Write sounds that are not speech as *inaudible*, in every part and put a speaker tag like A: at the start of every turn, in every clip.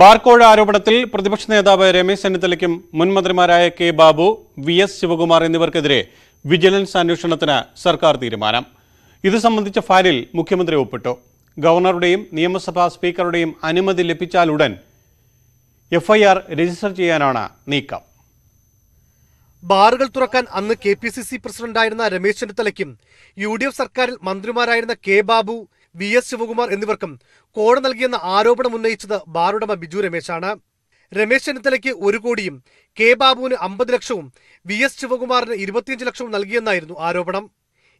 A: ബാർക്കോഴ ആരോപണത്തിൽ പ്രതിപക്ഷ നേതാവ് രമേശ് ചെന്നിത്തലയ്ക്കും മുൻ മന്ത്രിമാരായ K Babu V S Sivakumar എന്നിവർക്കെതിരെ വിജിലൻസ് അന്വേഷണത്തിന് സർക്കാർ തീരുമാനം ഇത് സംബന്ധിച്ച ഫയലിൽ മുഖ്യമന്ത്രി ഒപ്പിട്ടു ഗവർണറുടെയും നിയമസഭാ സ്പീക്കറുടെയും അനുമതി ലഭിച്ചാലുടൻ എഫ്ഐആർ രജിസ്റ്റർ ചെയ്യാനാണ് നീക്കം
B: ബാറുകൾ തുറക്കാൻ അന്ന് കെ പി സി സി പ്രസിഡന്റായിരുന്ന രമേശ് ചെന്നിത്തലയ്ക്കും യു ഡി എഫ് സർക്കാരിൽ മന്ത്രിമാരായിരുന്ന K Babu V S Sivakumar എന്നിവർക്കും കോടതി നൽകിയെന്ന ആരോപണം ഉന്നയിച്ചത് ബാറുടമ ബിജു രമേശാണ് രമേശ് ചെന്നിത്തലയ്ക്ക് ഒരു കോടിയും കെ ബാബുവിന് അമ്പത് ലക്ഷവും വി എസ് ശിവകുമാറിന് ഇരുപത്തിയഞ്ച് ലക്ഷവും നൽകിയെന്നായിരുന്നു ആരോപണം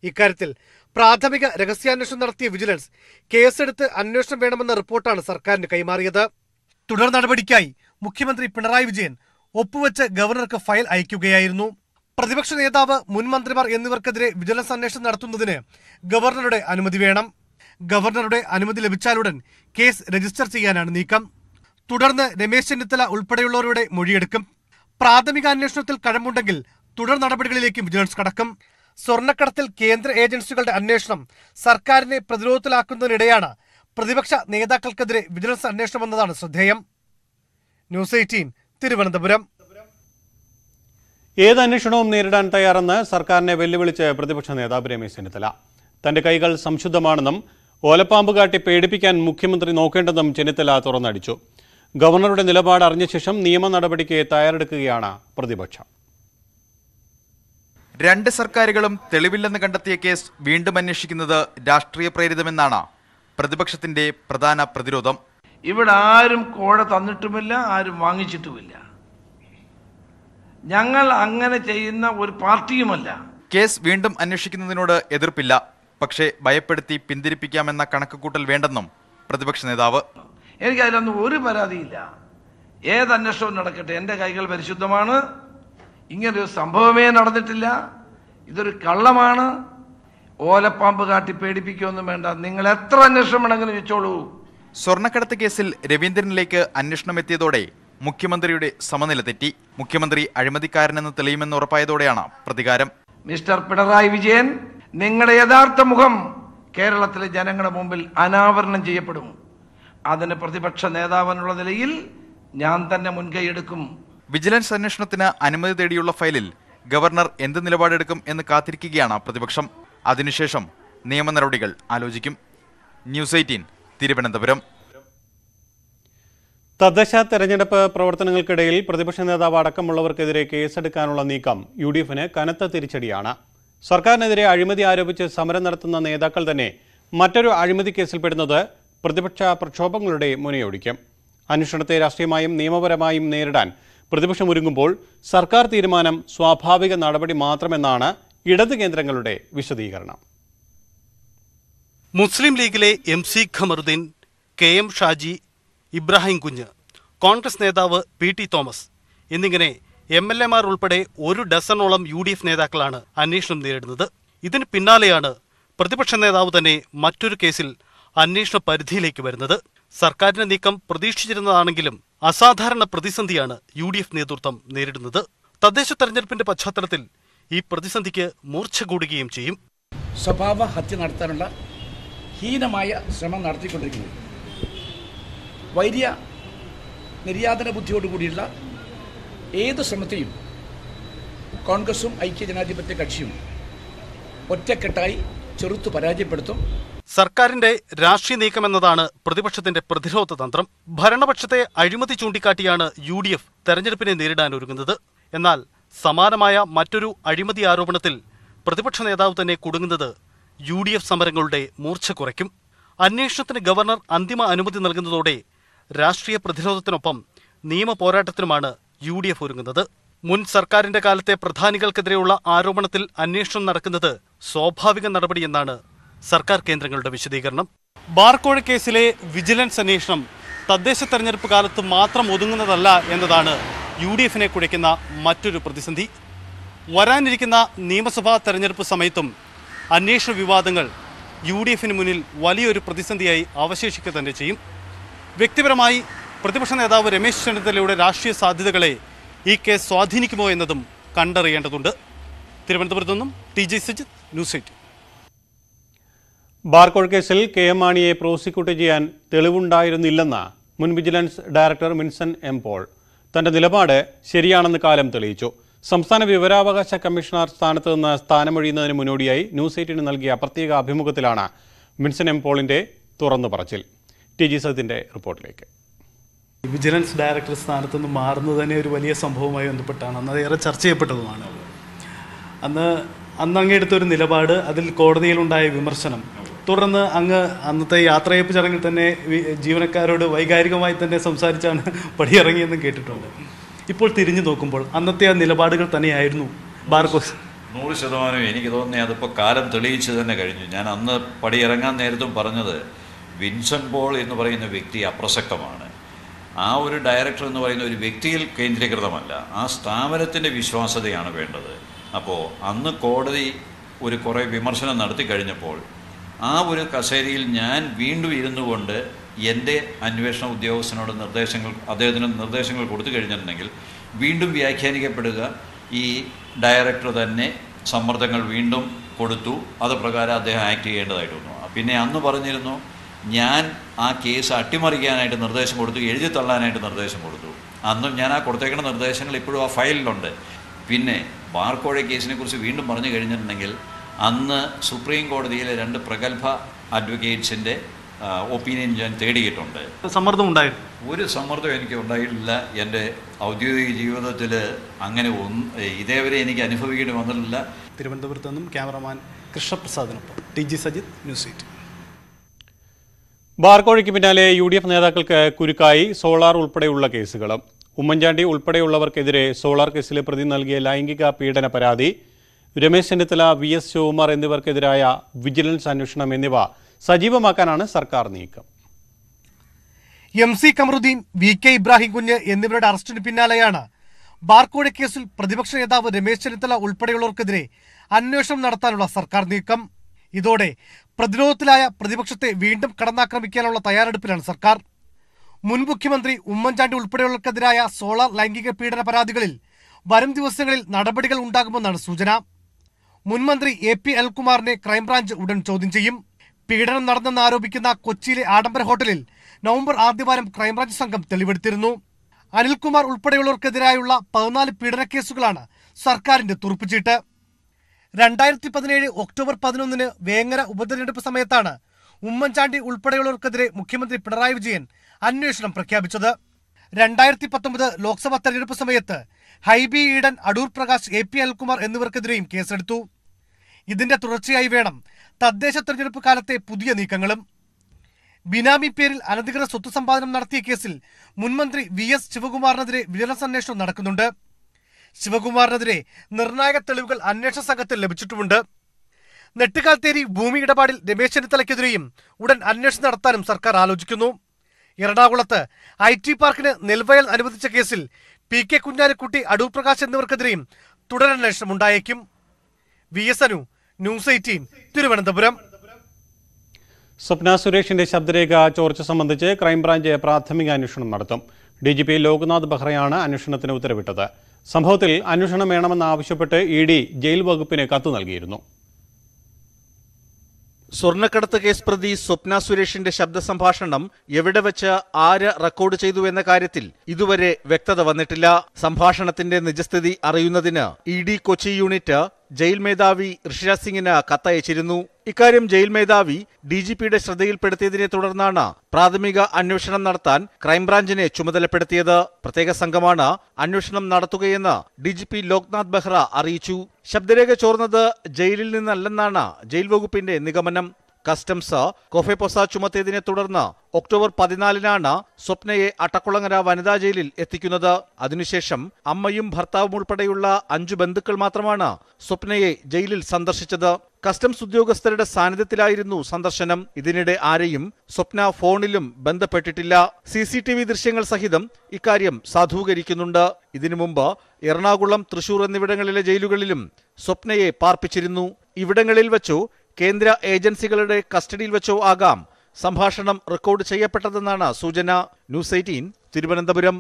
B: ഇക്കാര്യത്തിൽ പ്രാഥമിക രഹസ്യാന്വേഷണം നടത്തിയ വിജിലൻസ് കേസെടുത്ത് അന്വേഷണം വേണമെന്ന റിപ്പോർട്ടാണ് സർക്കാരിന് കൈമാറിയത് തുടർ നടപടിക്കായി മുഖ്യമന്ത്രി പിണറായി വിജയൻ ഒപ്പുവെച്ച് ഗവർണർക്ക് ഫയൽ അയക്കുകയായിരുന്നു പ്രതിപക്ഷ നേതാവ് മുൻ മന്ത്രിമാർ എന്നിവർക്കെതിരെ വിജിലൻസ് അന്വേഷണം നടത്തുന്നതിന് ഗവർണറുടെ അനുമതി വേണം ഗവർണറുടെ അനുമതി ലഭിച്ചാലുടൻ കേസ് രജിസ്റ്റർ ചെയ്യാനാണ് നീക്കം തുടർന്ന് രമേശ് ചെന്നിത്തല ഉൾപ്പെടെയുള്ളവരുടെ മൊഴിയെടുക്കും പ്രാഥമിക അന്വേഷണത്തിൽ കഴമ്പുണ്ടെങ്കിൽ തുടർ നടപടികളിലേക്കും വിജിലൻസ് കടക്കും സ്വർണ്ണക്കടത്തിൽ കേന്ദ്ര ഏജൻസികളുടെ അന്വേഷണം സർക്കാരിനെ പ്രതിരോധത്തിലാക്കുന്നതിനിടെയാണ് പ്രതിപക്ഷ നേതാക്കൾക്കെതിരെ വിജിലൻസ് അന്വേഷണം എന്നതാണ് ശ്രദ്ധേയം ന്യൂസ് എയ്റ്റീൻ തിരുവനന്തപുരം
A: ഏത് അന്വേഷണവും നേരിടാൻ തയ്യാറെന്ന് സർക്കാരിനെ വെല്ലുവിളിച്ച് പ്രതിപക്ഷ നേതാവ് രമേശ് ചെന്നിത്തല തന്റെ കൈകൾ സംശുദ്ധമാണെന്നും ഓലപ്പാമ്പ് കാട്ടി പേടിപ്പിക്കാൻ മുഖ്യമന്ത്രി നോക്കേണ്ടതും ചെന്നിത്തല തുറന്നടിച്ചു ഗവർണറുടെ നിലപാട് അറിഞ്ഞ ശേഷം നിയമ നടപടിക്ക് തയ്യാറെടുക്കുകയാണ് പ്രതിപക്ഷം രണ്ട് സർക്കാരുകളും തെളിവില്ലെന്ന് കണ്ടെത്തിയ കേസ് വീണ്ടും അന്വേഷിക്കുന്നത്
C: രാഷ്ട്രീയ പ്രേരിതമെന്നാണ് പ്രതിപക്ഷത്തിന്റെ പ്രധാന പ്രതിരോധം ഇവിടെ ആരും കോഴ
D: തന്നിട്ടുമില്ല ആരും വാങ്ങിച്ചിട്ടുമില്ല
C: ഞങ്ങൾ അങ്ങനെ ചെയ്യുന്ന ഒരു പാർട്ടിയുമല്ല കേസ് വീണ്ടും അന്വേഷിക്കുന്നതിനോട് എതിർപ്പില്ല പക്ഷേ ഭയപ്പെടുത്തി പിന്തിരിപ്പിക്കാമെന്ന കണക്കുകൂട്ടൽ വേണ്ടെന്നും പ്രതിപക്ഷ നേതാവ് അതിലൊന്നും ഒരു പരാതിയില്ല
E: ഏത് അന്വേഷണവും നടക്കട്ടെ എൻ്റെ കൈകൾ പരിശുദ്ധമാണ് ഇങ്ങനൊരു സംഭവമേ നടന്നിട്ടില്ല ഇതൊരു കള്ളമാണ് ഓലപ്പാമ്പ് കാട്ടി പേടിപ്പിക്കുകയൊന്നും
C: വേണ്ട നിങ്ങൾ എത്ര അന്വേഷണം വേണമെങ്കിലും ചോദിച്ചോളൂ സ്വർണ്ണക്കടത്ത് കേസിൽ രവീന്ദ്രനിലേക്ക് അന്വേഷണം എത്തിയതോടെ മുഖ്യമന്ത്രിയുടെ സമനില തെറ്റി മുഖ്യമന്ത്രി അഴിമതിക്കാരനെന്ന് തെളിയുമെന്ന് ഉറപ്പായതോടെയാണ് പ്രതികാരം മിസ്റ്റർ പിണറായി വിജയൻ നിങ്ങളുടെ യഥാർത്ഥ മുഖം കേരളത്തിലെ ജനങ്ങളുടെ മുമ്പിൽ അനാവരണം ചെയ്യപ്പെടും അതിന് പ്രതിപക്ഷ നേതാവെന്നുള്ള നിലയിൽ ഞാൻ തന്നെ മുൻകൈ എടുക്കും വിജിലൻസ് അന്വേഷണത്തിന് അനുമതി തേടിയുള്ള ഫയലിൽ ഗവർണർ എന്ത് നിലപാടെടുക്കും എന്ന് കാത്തിരിക്കുകയാണ് പ്രതിപക്ഷം അതിനുശേഷം നിയമ നടപടികൾ ആലോചിക്കും ന്യൂസ് എയ്റ്റീൻ തിരുവനന്തപുരം
A: തദ്ദേശ തെരഞ്ഞെടുപ്പ് പ്രവർത്തനങ്ങൾക്കിടയിൽ പ്രതിപക്ഷ നേതാവ് അടക്കമുള്ളവർക്കെതിരെ കേസെടുക്കാനുള്ള നീക്കം യു ഡി എഫിന് കനത്ത തിരിച്ചടിയാണ് സർക്കാരിനെതിരെ അഴിമതി ആരോപിച്ച് സമരം നടത്തുന്ന നേതാക്കൾ തന്നെ മറ്റൊരു അഴിമതി കേസിൽപ്പെടുന്നത് പ്രതിപക്ഷ പ്രക്ഷോഭങ്ങളുടെ മുനയൊടിക്കും അന്വേഷണത്തെ രാഷ്ട്രീയമായും നിയമപരമായും നേരിടാൻ ഒരുങ്ങുമ്പോൾ സർക്കാർ തീരുമാനം സ്വാഭാവിക നടപടി മാത്രമെന്നാണ് ഇടത് കേന്ദ്രങ്ങളുടെ വിശദീകരണം
F: മുസ്ലിം ലീഗിലെ M C Khamaruddin K M Shaji Ibrahim Kunju Congress നേതാവ് പി ടി തോമസ് എന്നിങ്ങനെ എം എൽ എമാർ ഉൾപ്പെടെ ഒരു ഡസനോളം യു ഡി എഫ് നേതാക്കളാണ് അന്വേഷണം നേരിടുന്നത് ഇതിന് പിന്നാലെയാണ് പ്രതിപക്ഷ നേതാവ് തന്നെ മറ്റൊരു കേസിൽ അന്വേഷണ പരിധിയിലേക്ക് വരുന്നത് സർക്കാരിന്റെ നീക്കം പ്രതീക്ഷിച്ചിരുന്നതാണെങ്കിലും അസാധാരണ പ്രതിസന്ധിയാണ് യു ഡി എഫ് നേതൃത്വം നേരിടുന്നത് തദ്ദേശ തെരഞ്ഞെടുപ്പിന്റെ പശ്ചാത്തലത്തിൽ ഈ പ്രതിസന്ധിക്ക് മൂർച്ച കൂടുകയും ചെയ്യും സ്വഭാവ ഹത്യ നടത്താനുള്ള
B: ഹീനമായ ശ്രമം നടത്തിക്കൊണ്ടിരിക്കുന്നു വൈദ്യ നിര്യാതന ബുദ്ധിയോടുകൂടിയുള്ള ഏത് ശ്രമത്തെയും
F: കോൺഗ്രസും ഐക്യ ജനാധിപത്യ കക്ഷിയും ഒറ്റക്കെട്ടായി ചെറുത്തു പരാജയപ്പെടുത്തും സർക്കാരിന്റെ രാഷ്ട്രീയ നീക്കമെന്നതാണ് പ്രതിപക്ഷത്തിന്റെ പ്രതിരോധ തന്ത്രം ഭരണപക്ഷത്തെ അഴിമതി ചൂണ്ടിക്കാട്ടിയാണ് യു ഡി എഫ് തെരഞ്ഞെടുപ്പിനെ നേരിടാൻ ഒരുങ്ങുന്നത് എന്നാൽ സമാനമായ മറ്റൊരു അഴിമതി ആരോപണത്തിൽ പ്രതിപക്ഷ നേതാവ് തന്നെ കുടുങ്ങുന്നത് യു ഡി എഫ് സമരങ്ങളുടെ മൂർച്ച കുറയ്ക്കും അന്വേഷണത്തിന് ഗവർണർ അന്തിമ അനുമതി നൽകുന്നതോടെ രാഷ്ട്രീയ പ്രതിരോധത്തിനൊപ്പം നിയമ പോരാട്ടത്തിനുമാണ് യു ഡി എഫ് ഒരുങ്ങുന്നത് മുൻ സർക്കാരിന്റെ കാലത്തെ പ്രധാനികൾക്കെതിരെയുള്ള ആരോപണത്തിൽ അന്വേഷണം നടക്കുന്നത് സ്വാഭാവിക നടപടിയെന്നാണ് സർക്കാർ കേന്ദ്രങ്ങളുടെ വിശദീകരണം ബാർക്കോഴ കേസിലെ വിജിലൻസ് അന്വേഷണം തദ്ദേശ തെരഞ്ഞെടുപ്പ് കാലത്ത് മാത്രം ഒതുങ്ങുന്നതല്ല എന്നതാണ് യു ഡി എഫിനെ കുഴയ്ക്കുന്ന മറ്റൊരു പ്രതിസന്ധി വരാനിരിക്കുന്ന നിയമസഭാ തെരഞ്ഞെടുപ്പ് സമയത്തും അന്വേഷണ വിവാദങ്ങൾ യു ഡി എഫിന് മുന്നിൽ വലിയൊരു പ്രതിസന്ധിയായി അവശേഷിക്കുക തന്നെ ചെയ്യും വ്യക്തിപരമായി പ്രതിപക്ഷ നേതാവ് രമേശ് ചെന്നിത്തലയുടെ രാഷ്ട്രീയ സാധ്യതകളെ ഈ കേസ് സ്വാധീനിക്കുമോ എന്നതും കണ്ടറിയേണ്ടതുണ്ട് തിരുവനന്തപുരത്തു നിന്നും T G Sujith news eight
A: ബാർക്കോഴ് കേസിൽ കെ എം മാണിയെ പ്രോസിക്യൂട്ട് ചെയ്യാൻ തെളിവുണ്ടായിരുന്നില്ലെന്ന മുൻ vigilance director Minson M Paul തന്റെ നിലപാട് ശരിയാണെന്ന് കാലം തെളിയിച്ചു സംസ്ഥാന വിവരാവകാശ കമ്മീഷണർ സ്ഥാനത്ത് നിന്ന് സ്ഥാനമൊഴിയുന്നതിന് മുന്നോടിയായി ന്യൂസ് എയ്റ്റിന് നൽകിയ പ്രത്യേക അഭിമുഖത്തിലാണ് മിൻസൺ എം പോളിന്റെ തുറന്നു പറച്ചിൽ ടി ജി സത്തിൻ്റെ റിപ്പോർട്ടിലേക്ക്
F: വിജിലൻസ് ഡയറക്ടർ സ്ഥാനത്തു നിന്ന് മാറുന്നത് തന്നെ ഒരു
A: വലിയ സംഭവവുമായി ബന്ധപ്പെട്ടാണ് അന്ന് ഏറെ ചർച്ച ചെയ്യപ്പെട്ടതുമാണ്
F: അന്ന് അന്ന് അങ്ങ് എടുത്തൊരു നിലപാട് അതിൽ കോടതിയിലുണ്ടായ വിമർശനം തുടർന്ന് അങ്ങ് അന്നത്തെ യാത്രയപ്പ് ചടങ്ങിൽ തന്നെ ജീവനക്കാരോട് വൈകാരികമായി തന്നെ സംസാരിച്ചാണ് *laughs* പടിയിറങ്ങിയെന്നും കേട്ടിട്ടുണ്ട് ഇപ്പോൾ തിരിഞ്ഞു നോക്കുമ്പോൾ അന്നത്തെ ആ നിലപാടുകൾ തന്നെയായിരുന്നു
G: ബാർക്കോസ് നൂറ് ശതമാനം എനിക്ക് തോന്നി അതിപ്പോൾ കാലം തെളിയിച്ച് തന്നെ കഴിഞ്ഞു ഞാൻ അന്ന് പടിയിറങ്ങാൻ നേരത്തും പറഞ്ഞത് വിൻസെൻ്റ് പോൾ എന്ന് പറയുന്ന വ്യക്തി അപ്രസക്തമാണ് ആ ഒരു ഡയറക്ടർ എന്ന് പറയുന്ന ഒരു വ്യക്തിയിൽ കേന്ദ്രീകൃതമല്ല ആ സ്ഥാപനത്തിൻ്റെ വിശ്വാസതയാണ് വേണ്ടത് അപ്പോൾ അന്ന് കോടതി ഒരു കുറേ വിമർശനം നടത്തി കഴിഞ്ഞപ്പോൾ ആ ഒരു കസേരയിൽ ഞാൻ വീണ്ടും ഇരുന്നു കൊണ്ട് എൻ്റെ അന്വേഷണ ഉദ്യോഗസ്ഥനോട് നിർദ്ദേശങ്ങൾ അദ്ദേഹത്തിന് നിർദ്ദേശങ്ങൾ കൊടുത്തു കഴിഞ്ഞിട്ടുണ്ടെങ്കിൽ വീണ്ടും വ്യാഖ്യാനിക്കപ്പെടുക ഈ ഡയറക്ടർ തന്നെ സമ്മർദ്ദങ്ങൾ വീണ്ടും കൊടുത്തു അത് പ്രകാരം അദ്ദേഹം ആക്ട് ചെയ്യേണ്ടതായിട്ട് വന്നു പിന്നെ അന്ന് പറഞ്ഞിരുന്നു ഞാൻ ആ കേസ് അട്ടിമറിക്കാനായിട്ട് നിർദ്ദേശം കൊടുത്തു എഴുതി തള്ളാനായിട്ട് നിർദ്ദേശം കൊടുത്തു അന്നും ഞാൻ ആ കൊടുത്തേക്കുന്ന നിർദ്ദേശങ്ങൾ ഇപ്പോഴും ആ ഫയലിലുണ്ട് പിന്നെ ബാർക്കോഴ കേസിനെ കുറിച്ച് വീണ്ടും പറഞ്ഞു കഴിഞ്ഞിട്ടുണ്ടെങ്കിൽ അന്ന് സുപ്രീം കോടതിയിലെ രണ്ട് പ്രഗത്ഭ അഡ്വക്കേറ്റ്സിൻ്റെ ഒപ്പീനിയൻ ഞാൻ തേടിയിട്ടുണ്ട് സമ്മർദ്ദം ഉണ്ടായിരുന്നു ഒരു സമ്മർദ്ദം എനിക്ക് ഉണ്ടായിട്ടില്ല എൻ്റെ ഔദ്യോഗിക ജീവിതത്തിൽ അങ്ങനെ ഒന്ന് ഇതേവരെ എനിക്ക് അനുഭവിക്കേണ്ടി വന്നിട്ടില്ല തിരുവനന്തപുരത്ത് നിന്നും ക്യാമറമാൻ കൃഷ്ണപ്രസാദിനൊപ്പം T G Sajith news eight
A: ബാർക്കോഴയ്ക്ക് പിന്നാലെ യു ഡി എഫ് നേതാക്കൾക്ക് കുരുക്കായി സോളാർ ഉൾപ്പെടെയുള്ള കേസുകൾ ഉമ്മൻചാണ്ടി ഉൾപ്പെടെയുള്ളവർക്കെതിരെ സോളാർ കേസിലെ പ്രതി നൽകിയ ലൈംഗിക പീഡന പരാതി രമേശ് ചെന്നിത്തല വി എസ് ശിവകുമാർ എന്നിവർക്കെതിരായ വിജിലൻസ് അന്വേഷണം എന്നിവ സജീവമാക്കാനാണ് സർക്കാർ നീക്കം M C Kamaruddin V K
B: Ibrahim Kunju എന്നിവരുടെ അറസ്റ്റിന് പിന്നാലെയാണ് ബാർക്കോഴ കേസിൽ പ്രതിപക്ഷ നേതാവ് രമേശ് ചെന്നിത്തല ഉൾപ്പെടെയുള്ളവർക്കെതിരെ അന്വേഷണം നടത്താനുള്ള സർക്കാർ നീക്കം ഇതോടെ പ്രതിരോധത്തിലായ പ്രതിപക്ഷത്തെ വീണ്ടും കടന്നാക്രമിക്കാനുള്ള തയ്യാറെടുപ്പിലാണ് സർക്കാർ മുൻ മുഖ്യമന്ത്രി ഉമ്മൻചാണ്ടി ഉൾപ്പെടെയുള്ളവർക്കെതിരായ സോളാർ ലൈംഗിക പീഡന പരാതികളിൽ വരും ദിവസങ്ങളിൽ നടപടികൾ ഉണ്ടാകുമെന്നാണ് സൂചന മുൻമന്ത്രി എ പി അൽകുമാറിനെ ക്രൈംബ്രാഞ്ച് ഉടൻ ചോദ്യം ചെയ്യും പീഡനം നടന്നെന്ന് ആരോപിക്കുന്ന കൊച്ചിയിലെ ആഡംബര ഹോട്ടലിൽ നവംബർ ആദ്യവാരം ക്രൈംബ്രാഞ്ച് സംഘം തെളിവെടുത്തിരുന്നു അനിൽകുമാർ ഉൾപ്പെടെയുള്ളവർക്കെതിരായുള്ള പതിനാല് കേസുകളാണ് സർക്കാരിന്റെ തുറപ്പിച്ചിട്ട് രണ്ടായിരത്തി പതിനേഴ് ഒക്ടോബർ പതിനൊന്നിന് വേങ്ങര ഉപതെരഞ്ഞെടുപ്പ് സമയത്താണ് ഉമ്മൻചാണ്ടി ഉൾപ്പെടെയുള്ളവർക്കെതിരെ മുഖ്യമന്ത്രി പിണറായി വിജയൻ അന്വേഷണം പ്രഖ്യാപിച്ചത് രണ്ടായിരത്തി പത്തൊമ്പത് ലോക്സഭാ തെരഞ്ഞെടുപ്പ് സമയത്ത് ഹൈബി ഈഡൻ അടൂർ പ്രകാശ് എ പി അൽകുമാർ എന്നിവർക്കെതിരെയും കേസെടുത്തു ഇതിന്റെ തുടർച്ചയായി വേണം തദ്ദേശ തെരഞ്ഞെടുപ്പ് കാലത്തെ പുതിയ നീക്കങ്ങളും ബിനാമി പേരിൽ അനധികൃത സ്വത്ത് സമ്പാദനം നടത്തിയ കേസിൽ മുൻമന്ത്രി വി എസ് ശിവകുമാറിനെതിരെ വിജിലൻസ് അന്വേഷണം നടക്കുന്നുണ്ട് ശിവകുമാറിനെതിരെ നിർണായക തെളിവുകൾ അന്വേഷണ സംഘത്തിൽ ലഭിച്ചിട്ടുമുണ്ട് നെട്ടുകാൽത്തേരി ഭൂമി ഇടപാടിൽ രമേശ് ചെന്നിത്തലയ്ക്കെതിരെയും ഉടൻ അന്വേഷണം നടത്താനും സർക്കാർ ആലോചിക്കുന്നു എറണാകുളത്ത് ഐ ടി പാർക്കിന് നെൽവയൽ അനുവദിച്ച കേസിൽ പി കെ കുഞ്ഞാലിക്കുട്ടി അടൂർ പ്രകാശ് എന്നിവർക്കെതിരെയും തുടരന്വേഷണം ഉണ്ടായേക്കും V S Anu news eighteen Thiruvananthapuram
A: Swapna സുരേഷിന്റെ ശബ്ദരേഖ ചോർച്ച സംബന്ധിച്ച് ക്രൈംബ്രാഞ്ച് പ്രാഥമിക അന്വേഷണം നടത്തും ഡി ജി പി ലോക്നാഥ് ബെഹ്റയാണ് അന്വേഷണത്തിന് ഉത്തരവിട്ടത് സംഭവത്തിൽ അന്വേഷണം വേണമെന്നാവശ്യപ്പെട്ട് ഇ ഡി ജയിൽ വകുപ്പിന് കത്ത് നൽകിയിരുന്നു സ്വർണ്ണക്കടത്ത് കേസ്
E: പ്രതി സ്വപ്ന സുരേഷിന്റെ ശബ്ദ സംഭാഷണം എവിടെ വെച്ച് ആര് റെക്കോർഡ് ചെയ്തു എന്ന കാര്യത്തിൽ ഇതുവരെ വ്യക്തത വന്നിട്ടില്ല സംഭാഷണത്തിന്റെ നിജസ്ഥിതി അറിയുന്നതിന് E D Kochi unit jail മേധാവി ഋഷിരാജ് സിംഗിന് കത്തയച്ചിരുന്നു ഇക്കാര്യം ജയിൽ മേധാവി ഡി ജി പിയുടെ ശ്രദ്ധയിൽപ്പെടുത്തിയതിനെ തുടർന്നാണ് പ്രാഥമിക അന്വേഷണം നടത്താൻ ക്രൈംബ്രാഞ്ചിനെ ചുമതലപ്പെടുത്തിയത് പ്രത്യേക സംഘമാണ് അന്വേഷണം നടത്തുകയെന്ന് D G P Loknath Behera അറിയിച്ചു ശബ്ദരേഖ ചോർന്നത് ജയിലിൽ നിന്നല്ലെന്നാണ് ജയിൽ വകുപ്പിന്റെ നിഗമനം കസ്റ്റംസ് കൊഫെപൊസ ചുമത്തിയതിനെ തുടർന്ന് ഒക്ടോബർ പതിനാലിനാണ് സ്വപ്നയെ അട്ടക്കുളങ്ങര വനിതാ ജയിലിൽ എത്തിക്കുന്നത് അതിനുശേഷം അമ്മയും ഭർത്താവും ഉൾപ്പെടെയുള്ള അഞ്ചു ബന്ധുക്കൾ മാത്രമാണ് സ്വപ്നയെ ജയിലിൽ സന്ദർശിച്ചത് കസ്റ്റംസ് ഉദ്യോഗസ്ഥരുടെ സാന്നിധ്യത്തിലായിരുന്നു സന്ദർശനം ഇതിനിടെ ആരെയും സ്വപ്ന ഫോണിലും ബന്ധപ്പെട്ടിട്ടില്ല സി സി ടി വി ദൃശ്യങ്ങൾ സഹിതം ഇക്കാര്യം സാധൂകരിക്കുന്നുണ്ട് ഇതിനു മുമ്പ് എറണാകുളം തൃശൂർ എന്നിവിടങ്ങളിലെ ജയിലുകളിലും സ്വപ്നയെ പാർപ്പിച്ചിരുന്നു ഇവിടങ്ങളിൽ വച്ചു കേന്ദ്ര ഏജൻസികളുടെ കസ്റ്റഡിയിൽ വെച്ചോ ആകാം സംഭാഷണം റെക്കോർഡ് ചെയ്യപ്പെട്ടതെന്നാണ് സൂചന ന്യൂസ് എയ്റ്റീൻ തിരുവനന്തപുരം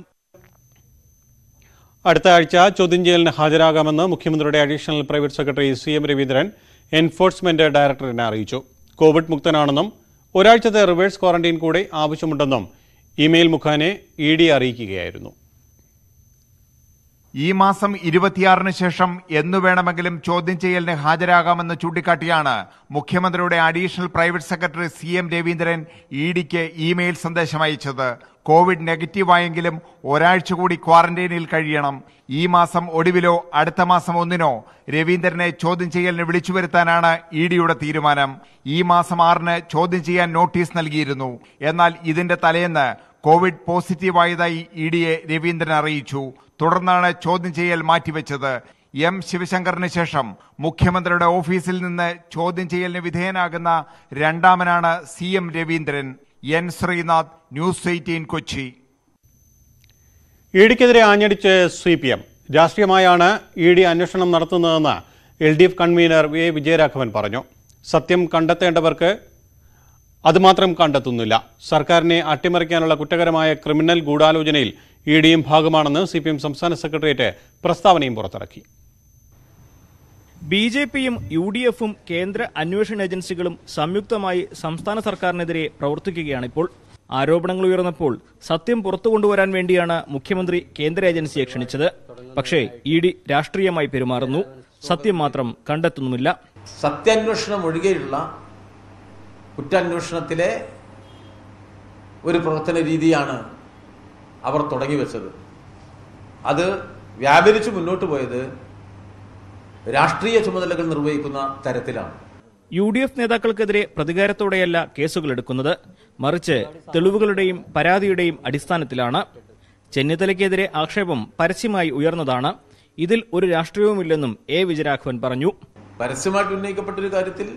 A: അടുത്ത ആഴ്ച ചോദ്യം ചെയ്യലിന് ഹാജരാകാമെന്ന് മുഖ്യമന്ത്രിയുടെ additional private secretary C M Raveendran enforcement ഡയറക്ടറിനെ അറിയിച്ചു കോവിഡ് മുക്തനാണെന്നും ഒരാഴ്ചത്തെ റിവേഴ്സ് ക്വാറന്റൈൻ കൂടെ ആവശ്യമുണ്ടെന്നും ഇമെയിൽ മുഖാനെ ഇ ഡി അറിയിക്കുകയായിരുന്നു ഈ മാസം ഇരുപത്തിയാറിന് ശേഷം എന്നു
C: വേണമെങ്കിലും ചോദ്യം ചെയ്യലിന് ഹാജരാകാമെന്ന് ചൂണ്ടിക്കാട്ടിയാണ് മുഖ്യമന്ത്രിയുടെ additional private secretary C M Raveendran E ഡിക്ക് ഇമെയിൽ സന്ദേശം അയച്ചത് കോവിഡ് നെഗറ്റീവായെങ്കിലും ഒരാഴ്ച കൂടി ക്വാറന്റൈനിൽ കഴിയണം ഈ മാസം ഒടുവിലോ അടുത്ത മാസം ഒന്നിനോ രവീന്ദ്രനെ ചോദ്യം ചെയ്യലിന് വിളിച്ചു വരുത്താനാണ് ഇ ഡിയുടെ തീരുമാനം ഈ മാസം ആറിന് ചോദ്യം ചെയ്യാൻ നോട്ടീസ് നൽകിയിരുന്നു എന്നാൽ ഇതിന്റെ തലേന്ന് കോവിഡ് പോസിറ്റീവായതായി ഇ എ രവീന്ദ്രൻ അറിയിച്ചു തുടർന്നാണ് ചോദ്യം ചെയ്യൽ മാറ്റിവെച്ചത് എം ശിവശങ്കറിന് ശേഷം മുഖ്യമന്ത്രിയുടെ ഓഫീസിൽ നിന്ന് ചോദ്യം ചെയ്യലിന് വിധേയനാകുന്ന രണ്ടാമനാണ് C M Raveendran N Sreenath news eighteen Kochi
A: E ഡിക്കെതിരെ ആഞ്ഞടിച്ച് സി പി എം രാഷ്ട്രീയമായാണ് ഇ ഡി അന്വേഷണം നടത്തുന്നതെന്ന് L D F convener V A Vijayaraghavan പറഞ്ഞു സത്യം കണ്ടെത്തേണ്ടവർക്ക് അതുമാത്രം കണ്ടെത്തുന്നില്ല സർക്കാരിനെ അട്ടിമറിക്കാനുള്ള കുറ്റകരമായ ക്രിമിനൽ ഗൂഢാലോചനയിൽ ഇ ഡിയും ഭാഗമാണെന്ന് സി സംസ്ഥാന സെക്രട്ടേറിയറ്റ് പ്രസ്താവനയും പുറത്തിറക്കി
D: ബി ജെ പിയും യു ഡി എഫും കേന്ദ്ര അന്വേഷണ ഏജൻസികളും സംയുക്തമായി സംസ്ഥാന സർക്കാരിനെതിരെ പ്രവർത്തിക്കുകയാണിപ്പോൾ ആരോപണങ്ങൾ ഉയർന്നപ്പോൾ സത്യം പുറത്തു കൊണ്ടുവരാൻ വേണ്ടിയാണ് മുഖ്യമന്ത്രി കേന്ദ്ര ഏജൻസിയെ ക്ഷണിച്ചത് പക്ഷേ ഇ ഡി രാഷ്ട്രീയമായി പെരുമാറുന്നു സത്യം മാത്രം കണ്ടെത്തുന്നുമില്ല സത്യാന്വേഷണം ഒഴികെയുള്ള
E: കുറ്റാന്വേഷണത്തിലെ ഒരു പ്രവർത്തന രീതിയാണ് അവർ തുടങ്ങി വെച്ചത് അത് വ്യാപരിച്ച് മുന്നോട്ട് പോയത് രാഷ്ട്രീയ ചുമതലകൾ നിർവഹിക്കുന്ന തരത്തിലാണ്
D: യു ഡി എഫ് നേതാക്കൾക്കെതിരെ പ്രതികാരത്തോടെയല്ല കേസുകൾ എടുക്കുന്നത് മറിച്ച് തെളിവുകളുടെയും പരാതിയുടെയും അടിസ്ഥാനത്തിലാണ് ചെന്നിത്തലയ്ക്കെതിരെ ആക്ഷേപം പരസ്യമായി ഉയർന്നതാണ് ഇതിൽ ഒരു രാഷ്ട്രീയവുമില്ലെന്നും എ
E: വിജയരാഘവൻ പറഞ്ഞു പരസ്യമായിട്ട് ഉന്നയിക്കപ്പെട്ടൊരു കാര്യത്തിൽ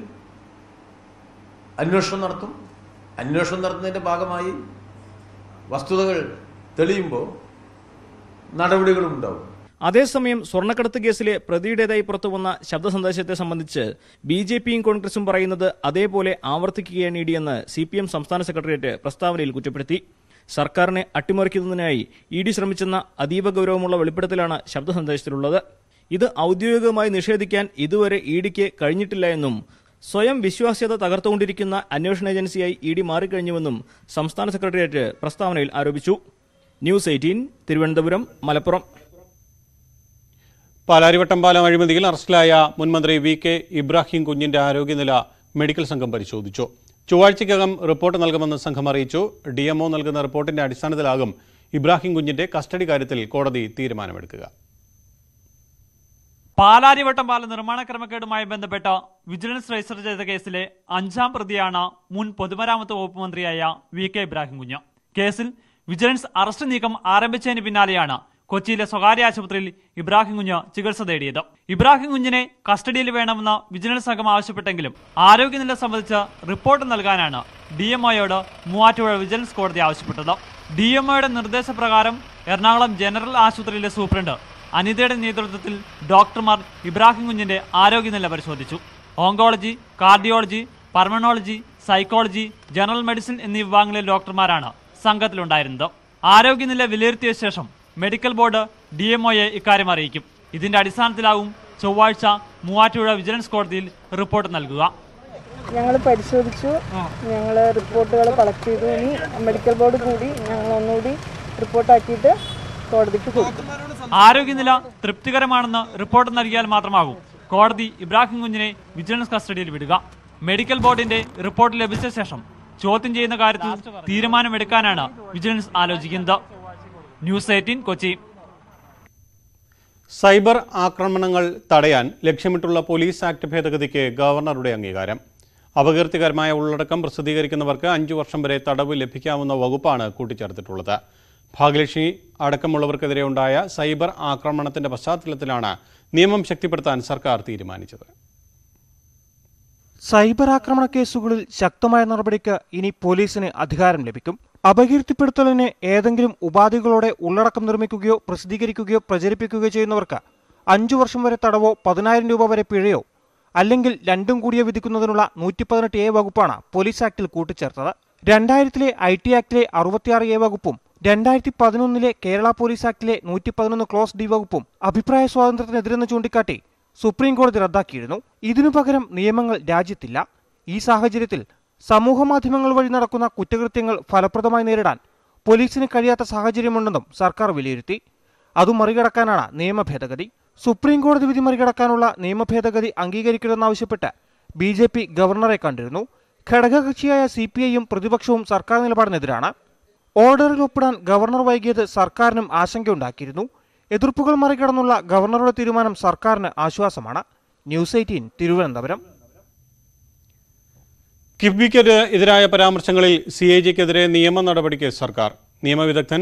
E: അന്വേഷണം നടത്തും അന്വേഷണം നടത്തുന്നതിൻ്റെ ഭാഗമായി വസ്തുതകൾ തെളിയുമ്പോൾ
D: ഉണ്ടാവും അതേസമയം സ്വർണ്ണക്കടത്ത് കേസിലെ പ്രതിയുടേതായി പുറത്തുവന്ന ശബ്ദ സന്ദേശത്തെ സംബന്ധിച്ച് ബി ജെ പിയും കോൺഗ്രസും പറയുന്നത് അതേപോലെ ആവർത്തിക്കുകയാണ് ഇടിയെന്ന് സി പി എം സംസ്ഥാന സെക്രട്ടേറിയറ്റ് പ്രസ്താവനയിൽ കുറ്റപ്പെടുത്തി സർക്കാരിനെ അട്ടിമറിക്കുന്നതിനായി ഇ ഡി ശ്രമിച്ചെന്ന അതീവ ഗൗരവമുള്ള വെളിപ്പെടുത്തലാണ് ശബ്ദ സന്ദേശത്തിലുള്ളത് ഇത് ഔദ്യോഗികമായി നിഷേധിക്കാൻ ഇതുവരെ ഇ ഡിക്ക് കഴിഞ്ഞിട്ടില്ല എന്നും സ്വയം വിശ്വാസ്യത തകർത്തുകൊണ്ടിരിക്കുന്ന അന്വേഷണ ഏജൻസിയായി ഇ ഡി മാറിക്കഴിഞ്ഞുവെന്നും സംസ്ഥാന സെക്രട്ടേറിയറ്റ് പ്രസ്താവനയിൽ ആരോപിച്ചു ന്യൂസ് എയ്റ്റീൻ
A: തിരുവനന്തപുരം മലപ്പുറം പാലാരിവട്ടം പാലം അഴിമതിയിൽ അറസ്റ്റിലായ മുൻമന്ത്രി വി കെ ഇബ്രാഹിം കുഞ്ഞിന്റെ ആരോഗ്യനില മെഡിക്കൽ സംഘം പരിശോധിച്ചു ചൊവ്വാഴ്ചയ്ക്കകം റിപ്പോർട്ട് നൽകുമെന്ന് സംഘം അറിയിച്ചു ഡി നൽകുന്ന റിപ്പോർട്ടിന്റെ അടിസ്ഥാനത്തിലാകും ഇബ്രാഹിം കുഞ്ഞിന്റെ കസ്റ്റഡി കാര്യത്തിൽ കോടതി തീരുമാനമെടുക്കുക
H: പാലാരിവട്ടം പാല നിർമ്മാണ ക്രമക്കേടുമായി ബന്ധപ്പെട്ട വിജിലൻസ് രജിസ്റ്റർ ചെയ്ത കേസിലെ അഞ്ചാം പ്രതിയാണ് മുൻ പൊതുമരാമത്ത് വകുപ്പ് മന്ത്രിയായ വി കെ ഇബ്രാഹിം കുഞ്ഞ് കേസിൽ വിജിലൻസ് അറസ്റ്റ് നീക്കം ആരംഭിച്ചതിന് പിന്നാലെയാണ് കൊച്ചിയിലെ സ്വകാര്യ ആശുപത്രിയിൽ ഇബ്രാഹിം കുഞ്ഞ് ചികിത്സ തേടിയത് ഇബ്രാഹിം കുഞ്ഞിനെ കസ്റ്റഡിയിൽ വേണമെന്ന് വിജിലൻസ് സംഘം ആവശ്യപ്പെട്ടെങ്കിലും ആരോഗ്യനില സംബന്ധിച്ച് റിപ്പോർട്ട് നൽകാനാണ് ഡി എം ഒയോട് മൂവാറ്റുപുഴ വിജിലൻസ് കോടതി ആവശ്യപ്പെട്ടത് ഡി എം ഒയുടെ നിർദ്ദേശപ്രകാരം എറണാകുളം ജനറൽ ആശുപത്രിയിലെ സൂപ്രണ്ട് അനിതയുടെ നേതൃത്വത്തിൽ ഡോക്ടർമാർ ഇബ്രാഹിം കുഞ്ഞിന്റെ ആരോഗ്യനില പരിശോധിച്ചു oncology cardiology pulmonology psychology general medicine എന്നീ വിഭാഗങ്ങളിലെ ഡോക്ടർമാരാണ് സംഘത്തിലുണ്ടായിരുന്നത് ആരോഗ്യനില വിലയിരുത്തിയ ശേഷം മെഡിക്കൽ ബോർഡ് ഡി ഇക്കാര്യം അറിയിക്കും ഇതിന്റെ അടിസ്ഥാനത്തിലാവും ചൊവ്വാഴ്ച മൂവാറ്റുപുഴ വിജിലൻസ് കോടതിയിൽ റിപ്പോർട്ട് നൽകുക
D: ഞങ്ങൾ പരിശോധിച്ചു ഞങ്ങൾ റിപ്പോർട്ടുകൾ കളക്ട് ചെയ്തു ഇനി മെഡിക്കൽ ബോർഡ് കൂടി ഞങ്ങൾ ഒന്നുകൂടി റിപ്പോർട്ടാക്കിയിട്ട്
B: കോടതിക്ക്
H: ആരോഗ്യനില തൃപ്തികരമാണെന്ന് റിപ്പോർട്ട് നൽകിയാൽ മാത്രമാകും കോടതി ഇബ്രാഹിം കുഞ്ഞിനെ വിജിലൻസ് കസ്റ്റഡിയിൽ വിടുക മെഡിക്കൽ ബോർഡിന്റെ റിപ്പോർട്ട് ലഭിച്ച ശേഷം ചോദ്യം ചെയ്യുന്ന കാര്യത്തിൽ തീരുമാനമെടുക്കാനാണ് വിജിലൻസ് ആലോചിക്കുന്നത് ന്യൂസ് എയ്റ്റീൻ കൊച്ചി
A: സൈബർ ആക്രമണങ്ങൾ തടയാൻ ലക്ഷ്യമിട്ടുള്ള പോലീസ് ആക്ട് ഭേദഗതിക്ക് ഗവർണറുടെ അംഗീകാരം അപകീർത്തികരമായ ഉള്ളടക്കം പ്രസിദ്ധീകരിക്കുന്നവർക്ക് അഞ്ചു വർഷം വരെ തടവ് ലഭിക്കാവുന്ന വകുപ്പാണ് കൂട്ടിച്ചേർത്തിട്ടുള്ളത് ഭാഗ്യലക്ഷ്മി അടക്കമുള്ളവർക്കെതിരെ ഉണ്ടായ സൈബർ ആക്രമണത്തിന്റെ പശ്ചാത്തലത്തിലാണ് നിയമം ശക്തിപ്പെടുത്താൻ സർക്കാർ തീരുമാനിച്ചത്
I: സൈബർ ആക്രമണ കേസുകളിൽ ശക്തമായ നടപടിക്ക് ഇനി പോലീസിന് അധികാരം ലഭിക്കും അപകീർത്തിപ്പെടുത്തലിന് ഏതെങ്കിലും ഉപാധികളോടെ ഉള്ളടക്കം നിർമ്മിക്കുകയോ പ്രസിദ്ധീകരിക്കുകയോ പ്രചരിപ്പിക്കുകയോ ചെയ്യുന്നവർക്ക് അഞ്ചു വർഷം വരെ തടവോ പതിനായിരം രൂപ വരെ പിഴയോ അല്ലെങ്കിൽ രണ്ടും കൂടിയോ വിധിക്കുന്നതിനുള്ള നൂറ്റി പതിനെട്ട് എ വകുപ്പാണ് പോലീസ് ആക്ടിൽ കൂട്ടിച്ചേർത്തത് രണ്ടായിരത്തിലെ ഐ ടി ആക്ടിലെ അറുപത്തിയാറ് എ വകുപ്പും രണ്ടായിരത്തി പതിനൊന്നിലെ കേരള പോലീസ് ആക്ടിലെ നൂറ്റി പതിനൊന്ന് ക്ലോസ് ഡി വകുപ്പും അഭിപ്രായ സ്വാതന്ത്ര്യത്തിനെതിരെന്ന് ചൂണ്ടിക്കാട്ടി സുപ്രീം കോടതി റദ്ദാക്കിയിരുന്നു ഇതിനു പകരം നിയമങ്ങൾ രാജ്യത്തില്ല ഈ സാഹചര്യത്തിൽ സമൂഹമാധ്യമങ്ങൾ വഴി നടക്കുന്ന കുറ്റകൃത്യങ്ങൾ ഫലപ്രദമായി നേരിടാൻ പോലീസിന് കഴിയാത്ത സാഹചര്യമുണ്ടെന്നും സർക്കാർ വിലയിരുത്തി അത് മറികടക്കാനാണ് നിയമ ഭേദഗതി സുപ്രീം കോടതി വിധി മറികടക്കാനുള്ള നിയമ ഭേദഗതി അംഗീകരിക്കണമെന്നാവശ്യപ്പെട്ട് ബി ജെ പി ഗവർണറെ കണ്ടിരുന്നു ഘടകകക്ഷിയായ സി പി ഐയും പ്രതിപക്ഷവും സർക്കാർ നിലപാടിനെതിരാണ് ഓർഡറിൽ ഒപ്പിടാൻ ഗവർണർ വൈകിയത് സർക്കാരിനും ആശങ്കയുണ്ടാക്കിയിരുന്നു എതിർപ്പുകൾ മറികടന്നുള്ള ഗവർണറുടെ തീരുമാനം സർക്കാരിന് ആശ്വാസമാണ് ന്യൂസ് എയ്റ്റീൻ തിരുവനന്തപുരം കിഫ്ബിക്കെതിരെ
A: എതിരായ പരാമർശങ്ങളിൽ സി എ ജിക്കെതിരെ നിയമ നടപടിക്ക് സർക്കാർ നിയമവിദഗ്ധൻ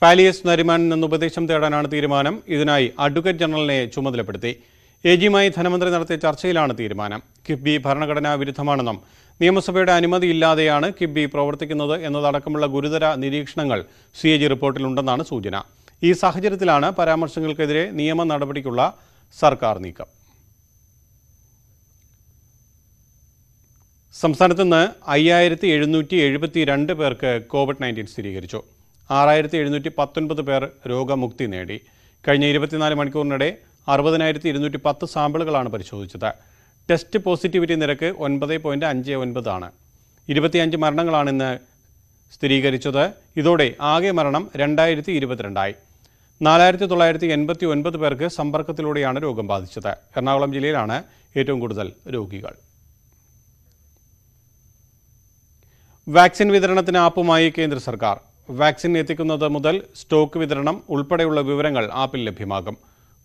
A: ഫാലിയസ് നരിമാൻ നിന്ന് ഉപദേശം തേടാനാണ് തീരുമാനം ഇതിനായി അഡ്വക്കേറ്റ് ജനറലിനെ ചുമതലപ്പെടുത്തി എ ജിയുമായി ധനമന്ത്രി നടത്തിയ ചർച്ചയിലാണ് തീരുമാനം കിഫ്ബി ഭരണഘടനാ വിരുദ്ധമാണെന്നും നിയമസഭയുടെ അനുമതിയില്ലാതെയാണ് കിഫ്ബി പ്രവർത്തിക്കുന്നത് എന്നതടക്കമുള്ള ഗുരുതര നിരീക്ഷണങ്ങൾ സി എ ജി റിപ്പോർട്ടിലുണ്ടെന്നാണ് സൂചന ഈ സാഹചര്യത്തിലാണ് പരാമർശങ്ങൾക്കെതിരെ നിയമ നടപടിക്കുള്ള സർക്കാർ നീക്കം സംസ്ഥാനത്ത് നിന്ന് അയ്യായിരത്തി എഴുന്നൂറ്റി എഴുപത്തി രണ്ട് പേർക്ക് കോവിഡ് നയൻറ്റീൻ സ്ഥിരീകരിച്ചു ആറായിരത്തി എഴുന്നൂറ്റി പത്തൊൻപത് പേർ രോഗമുക്തി നേടി കഴിഞ്ഞ ഇരുപത്തിനാല് മണിക്കൂറിനിടെ അറുപതിനായിരത്തി ഇരുന്നൂറ്റി പത്ത് സാമ്പിളുകളാണ് പരിശോധിച്ചത് ടെസ്റ്റ് പോസിറ്റിവിറ്റി നിരക്ക് ഒൻപത് പോയിൻറ്റ് അഞ്ച് ഒൻപതാണ് ഇരുപത്തിയഞ്ച് മരണങ്ങളാണ് ഇന്ന് സ്ഥിരീകരിച്ചത് ഇതോടെ ആകെ മരണം രണ്ടായിരത്തി ഇരുപത്തിരണ്ടായി നാലായിരത്തി തൊള്ളായിരത്തി എൺപത്തി ഒൻപത് പേർക്ക് സമ്പർക്കത്തിലൂടെയാണ് രോഗം ബാധിച്ചത് എറണാകുളം ജില്ലയിലാണ് ഏറ്റവും കൂടുതൽ രോഗികൾ വാക്സിൻ വിതരണത്തിന് ആപ്പുമായി കേന്ദ്ര സർക്കാർ വാക്സിൻ എത്തിക്കുന്നത് മുതൽ സ്റ്റോക്ക് വിതരണം ഉൾപ്പെടെയുള്ള വിവരങ്ങൾ ആപ്പിൽ ലഭ്യമാകും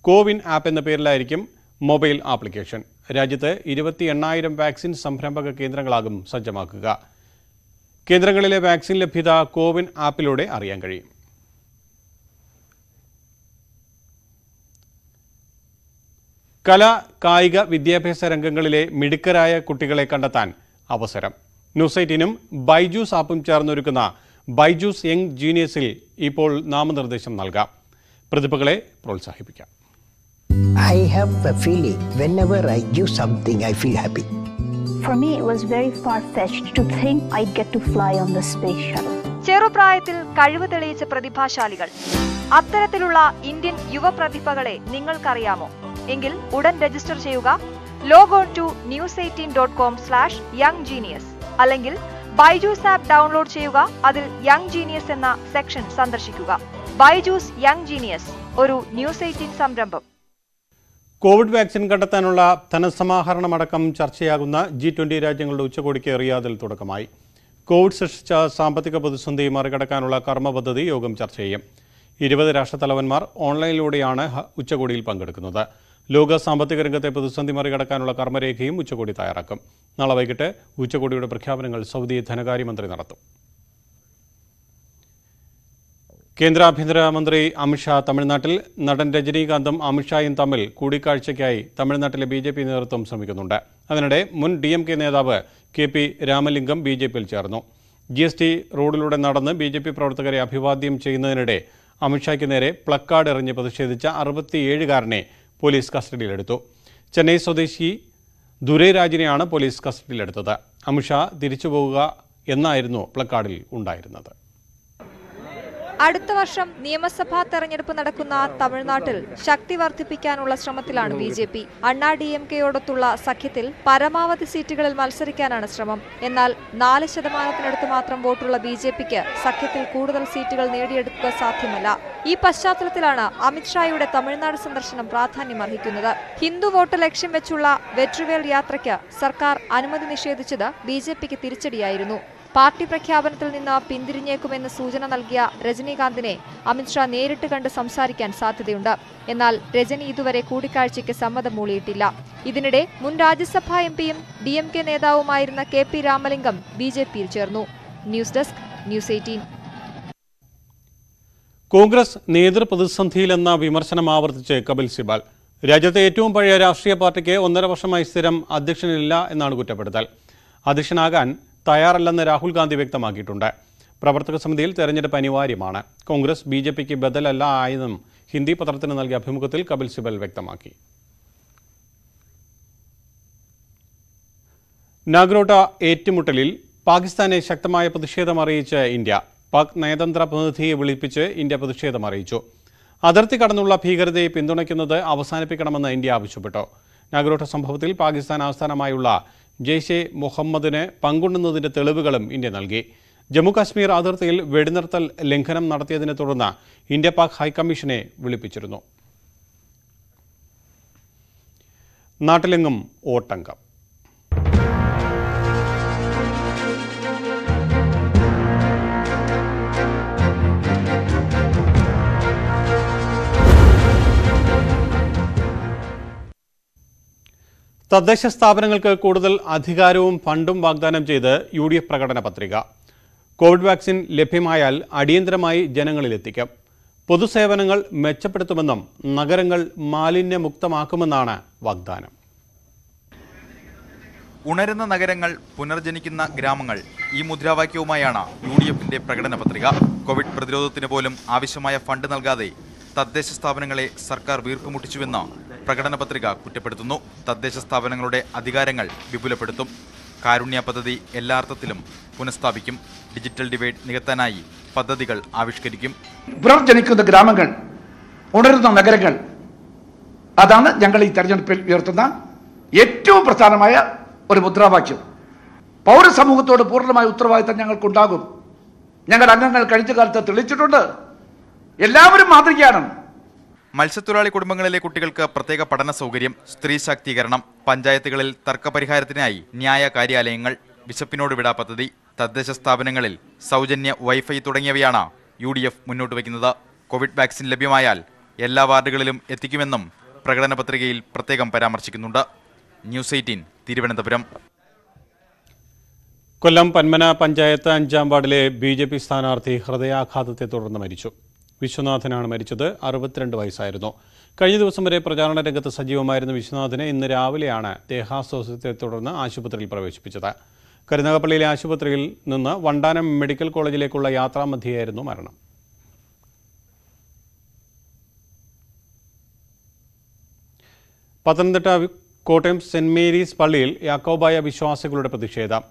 A: കോവിൻ ആപ്പ് എന്ന പേരിലായിരിക്കും മൊബൈൽ ആപ്ലിക്കേഷൻ രാജ്യത്ത് ഇരുപത്തി എണ്ണായിരം വാക്സിൻ സംരംഭക കേന്ദ്രങ്ങളാകും സജ്ജമാക്കുക കേന്ദ്രങ്ങളിലെ വാക്സിൻ ലഭ്യത കോവിൻ ആപ്പിലൂടെ അറിയാൻ കഴിയും കല കായിക വിദ്യാഭ്യാസ രംഗങ്ങളിലെ മിടുക്കരായ കുട്ടികളെ കണ്ടെത്താൻ അവസരം ന്യൂസൈറ്റിനും ബൈജൂസ് ആപ്പും ചേർന്നൊരുക്കുന്ന ബൈജൂസ് യങ് ജീനിയസിൽ ഇപ്പോൾ നാമനിർദ്ദേശം നൽകാം പ്രതിഭകളെ പ്രോത്സാഹിപ്പിക്കാം I
B: have a feeling whenever I give something, I feel happy.
A: For me, it was very far-fetched
J: to think I'd get to fly on the space shuttle. ചെറുപ്രായത്തിൽ കഴിവ് തെളിയിച്ച പ്രതിഭാശാലികൾ അത്തരത്തിലുള്ള ഇന്ത്യൻ യുവ പ്രതിഭകളെ നിങ്ങൾക്കറിയാമോ എങ്കിൽ ഉടൻ രജിസ്റ്റർ ചെയ്യുക log on to news eighteen dot com slash young genius അല്ലെങ്കിൽ ബൈജൂസ് ആപ്പ് ഡൗൺലോഡ് ചെയ്യുക അതിൽ യങ് ജീനിയസ് എന്ന സെക്ഷൻ സന്ദർശിക്കുക ബൈജൂസ് യങ് ജീനിയസ് ഒരു ന്യൂസ് എയ്റ്റീൻ സംരംഭം
A: കോവിഡ് വാക്സിൻ കണ്ടെത്താനുള്ള ധനസമാഹരണമടക്കം ചർച്ചയാകുന്ന ജി ട്വന്റി രാജ്യങ്ങളുടെ ഉച്ചകോടിക്ക് റിയാദിൽ തുടക്കമായി കോവിഡ് സൃഷ്ടിച്ച സാമ്പത്തിക പ്രതിസന്ധി മറികടക്കാനുള്ള കർമ്മപദ്ധതി യോഗം ചർച്ച ചെയ്യും ഇരുപത് രാഷ്ട്രത്തലവന്മാർ ഓൺലൈനിലൂടെയാണ് ഉച്ചകോടിയിൽ പങ്കെടുക്കുന്നത് ലോക സാമ്പത്തിക രംഗത്തെ പ്രതിസന്ധി മറികടക്കാനുള്ള കർമ്മരേഖയും ഉച്ചകോടി തയ്യാറാക്കും നാളെ വൈകിട്ട് ഉച്ചകോടിയുടെ പ്രഖ്യാപനങ്ങൾ സൗദി ധനകാര്യമന്ത്രി നടത്തും കേന്ദ്ര ആഭ്യന്തരമന്ത്രി അമിത്ഷാ തമിഴ്നാട്ടിൽ നടൻ രജനീകാന്തും അമിത്ഷായും തമ്മിൽ കൂടിക്കാഴ്ചയ്ക്കായി തമിഴ്നാട്ടിലെ ബി ജെ പി നേതൃത്വം ശ്രമിക്കുന്നുണ്ട് അതിനിടെ മുൻ ഡി എം കെ നേതാവ് K P Ramalingam B J പിയിൽ ചേർന്നു ജി എസ് ടി റോഡിലൂടെ നടന്ന് ബി ജെ പി പ്രവർത്തകരെ അഭിവാദ്യം ചെയ്യുന്നതിനിടെ അമിത്ഷായ്ക്ക് നേരെ പ്ലക്കാർഡ് എറിഞ്ഞ് പ്രതിഷേധിച്ച അറുപത്തിയേഴുകാരനെ പോലീസ് കസ്റ്റഡിയിലെടുത്തു ചെന്നൈ സ്വദേശി ദുരൈരാജിനെയാണ് പോലീസ് കസ്റ്റഡിയിലെടുത്തത് അമിത്ഷാ തിരിച്ചുപോകുക എന്നായിരുന്നു പ്ലക്കാർഡിൽ ഉണ്ടായിരുന്നത്
J: അടുത്ത വർഷം നിയമസഭാ തെരഞ്ഞെടുപ്പ് നടക്കുന്ന തമിഴ്നാട്ടിൽ ശക്തി വർദ്ധിപ്പിക്കാനുള്ള ശ്രമത്തിലാണ് B J P Anna D M കെയോടൊത്തുള്ള സഖ്യത്തിൽ പരമാവധി സീറ്റുകളിൽ മത്സരിക്കാനാണ് ശ്രമം എന്നാൽ നാല് ശതമാനത്തിനടുത്ത് മാത്രം വോട്ടുള്ള ബി ജെ പിക്ക് സഖ്യത്തിൽ കൂടുതൽ സീറ്റുകൾ നേടിയെടുക്കുക സാധ്യമല്ല ഈ പശ്ചാത്തലത്തിലാണ് അമിത്ഷായുടെ തമിഴ്നാട് സന്ദർശനം പ്രാധാന്യമർഹിക്കുന്നത് ഹിന്ദു വോട്ട് ലക്ഷ്യം വെച്ചുള്ള വെട്രിവേൽ യാത്രയ്ക്ക് സർക്കാർ അനുമതി നിഷേധിച്ചത് ബി ജെ പിക്ക് തിരിച്ചടിയായിരുന്നു പാർട്ടി പ്രഖ്യാപനത്തിൽ നിന്ന് പിന്തിരിഞ്ഞേക്കുമെന്ന് സൂചന നൽകിയ രജനീകാന്തിനെ അമിത്ഷാ നേരിട്ട് കണ്ട് സംസാരിക്കാൻ സാധ്യതയുണ്ട് എന്നാൽ രജനി ഇതുവരെ കൂടിക്കാഴ്ചയ്ക്ക് സമ്മതം മൂളിയിട്ടില്ല ഇതിനിടെ മുൻ രാജ്യസഭാ എം പിയും ഡി എം കെ നേതാവുമായിരുന്ന K P Ramalingam B J പിയിൽ ചേർന്നു news desk news eighteen
A: Congress നേതൃപ്രതിസന്ധിയിലെന്ന വിമർശനം ആവർത്തിച്ച് കപിൽ സിബാൽ രാജ്യത്തെ ഏറ്റവും പഴയ രാഷ്ട്രീയ പാർട്ടിക്ക് ഒന്നര വർഷമായി സ്ഥിരം അധ്യക്ഷനില്ല എന്നാണ് കുറ്റപ്പെടുത്തൽ അധ്യക്ഷനാകാൻ തയ്യാറല്ലെന്ന് രാഹുൽ ഗാന്ധി വ്യക്തമാക്കിയിട്ടുണ്ട് പ്രവർത്തക സമിതിയിൽ തെരഞ്ഞെടുപ്പ് അനിവാര്യമാണ് കോൺഗ്രസ് ബി ജെ പിക്ക് ബദലല്ല ആയെന്നും ഹിന്ദി പത്രത്തിന് നൽകിയ അഭിമുഖത്തിൽ കപിൽ സിബൽ വ്യക്തമാക്കി നാഗ്രോട്ട ഏറ്റുമുട്ടലിൽ പാകിസ്ഥാനെ ശക്തമായ പ്രതിഷേധം അറിയിച്ച ഇന്ത്യ പാക് നയതന്ത്ര പ്രതിനിധിയെ വിളിപ്പിച്ച് ഇന്ത്യ പ്രതിഷേധം അറിയിച്ചു അതിർത്തി കടന്നുള്ള ഭീകരതയെ പിന്തുണയ്ക്കുന്നത് അവസാനിപ്പിക്കണമെന്ന് ഇന്ത്യ ആവശ്യപ്പെട്ടു നാഗ്രോട്ട സംഭവത്തിൽ പാകിസ്ഥാൻ ആസ്ഥാനമായുള്ള ജെയ്ഷെ മുഹമ്മദിന് പങ്കുണ്ടെന്നതിന്റെ തെളിവുകളും ഇന്ത്യ നൽകി ജമ്മുകാശ്മീർ അതിർത്തിയിൽ വെടിനിർത്തൽ ലംഘനം നടത്തിയതിനെ തുടർന്ന് ഇന്ത്യ പാക് ഹൈക്കമ്മീഷനെ വിളിപ്പിച്ചിരുന്നു നാട്ടിലെങ്ങും ഓട്ടങ്കം തദ്ദേശ സ്ഥാപനങ്ങൾക്ക് കൂടുതൽ അധികാരവും ഫണ്ടും വാഗ്ദാനം ചെയ്ത് യു ഡി എഫ് പ്രകടന പത്രിക കോവിഡ് വാക്സിൻ ലഭ്യമായാൽ അടിയന്തരമായി ജനങ്ങളിലെത്തിക്കും പൊതുസേവനങ്ങൾ മെച്ചപ്പെടുത്തുമെന്നും നഗരങ്ങൾ മാലിന്യമുക്തമാക്കുമെന്നാണ് വാഗ്ദാനം ഉണരുന്ന നഗരങ്ങൾ പുനർജനിക്കുന്ന ഗ്രാമങ്ങൾ
C: ഈ മുദ്രാവാക്യവുമായാണ് യു ഡി എഫിന്റെ പ്രകടന പത്രിക കോവിഡ് പ്രതിരോധത്തിന് പോലും ആവശ്യമായ ഫണ്ട് നൽകാതെ തദ്ദേശ സ്ഥാപനങ്ങളെ സർക്കാർ വീർപ്പുമുട്ടിച്ചുവെന്ന് പ്രകടന പത്രിക കുറ്റപ്പെടുത്തുന്നു തദ്ദേശ സ്ഥാപനങ്ങളുടെ അധികാരങ്ങൾ വിപുലപ്പെടുത്തും കാരുണ്യ പദ്ധതി എല്ലാ അർത്ഥത്തിലും പുനഃസ്ഥാപിക്കും ഡിജിറ്റൽ ഡിവൈഡ് നികത്താനായി പദ്ധതികൾ ആവിഷ്കരിക്കും
B: പുനർജനിക്കുന്ന ഗ്രാമങ്ങൾ ഉണരുന്ന നഗരങ്ങൾ അതാണ് ഞങ്ങൾ ഈ തെരഞ്ഞെടുപ്പിൽ ഉയർത്തുന്ന ഏറ്റവും പ്രധാനമായ ഒരു മുദ്രാവാക്യം പൗരസമൂഹത്തോട് പൂർണ്ണമായ ഉത്തരവാദിത്തം ഞങ്ങൾക്കുണ്ടാകും ഞങ്ങളുടെ അംഗങ്ങൾ കഴിഞ്ഞ കാലത്ത് തെളിച്ചിട്ടുണ്ട് എല്ലാവരും മാതൃകയാണ്
C: മത്സ്യത്തൊഴിലാളി കുടുംബങ്ങളിലെ കുട്ടികൾക്ക് പ്രത്യേക പഠന സൗകര്യം സ്ത്രീ ശാക്തീകരണം പഞ്ചായത്തുകളിൽ തർക്കപരിഹാരത്തിനായി ന്യായ കാര്യാലയങ്ങൾ ബിഷപ്പിനോട് വിടാ പദ്ധതി തദ്ദേശ സ്ഥാപനങ്ങളിൽ സൗജന്യ വൈഫൈ തുടങ്ങിയവയാണ് യു ഡി എഫ് മുന്നോട്ട് വയ്ക്കുന്നത് കോവിഡ് വാക്സിൻ ലഭ്യമായാൽ എല്ലാ വാർഡുകളിലും എത്തിക്കുമെന്നും പ്രകടന പത്രികയിൽ പ്രത്യേകം പരാമർശിക്കുന്നുണ്ട് ന്യൂസ് എയ്റ്റീൻ തിരുവനന്തപുരം
A: കൊല്ലം പന്മന പഞ്ചായത്ത് അഞ്ചാം വാർഡിലെ ബി ജെ പി സ്ഥാനാർത്ഥി ഹൃദയാഘാതത്തെ തുടർന്ന് മരിച്ചു വിശ്വനാഥനാണ് മരിച്ചത് അറുപത്തിരണ്ട് വയസ്സായിരുന്നു കഴിഞ്ഞ ദിവസം വരെ പ്രചാരണ രംഗത്ത് സജീവമായിരുന്ന വിശ്വനാഥനെ ഇന്ന് രാവിലെയാണ് ദേഹാസ്വാസ്ഥ്യത്തെ തുടർന്ന് ആശുപത്രിയിൽ പ്രവേശിപ്പിച്ചത് കരുനാഗപ്പള്ളിയിലെ ആശുപത്രിയിൽ നിന്ന് വണ്ടാനം മെഡിക്കൽ കോളേജിലേക്കുള്ള യാത്രാമധ്യയായിരുന്നു മരണം പത്തനംതിട്ട കോട്ടയം സെന്റ് മേരീസ് പള്ളിയിൽ യാക്കോബായ വിശ്വാസികളുടെ പ്രതിഷേധം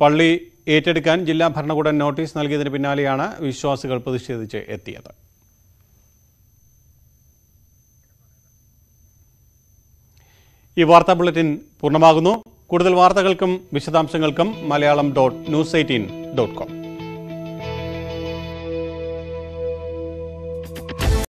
A: പള്ളി ഏറ്റെടുക്കാൻ ജില്ലാ ഭരണകൂടം നോട്ടീസ് നൽകിയതിന് പിന്നാലെയാണ് വിശ്വാസികൾ പ്രതിഷേധിച്ച് എത്തിയത് ഈ വാർത്താ ബുള്ളറ്റിൻ പൂർണ്ണമാകുന്നു കൂടുതൽ വാർത്തകൾക്കും വിശദാംശങ്ങൾക്കും Malayalam dot news eighteen dot com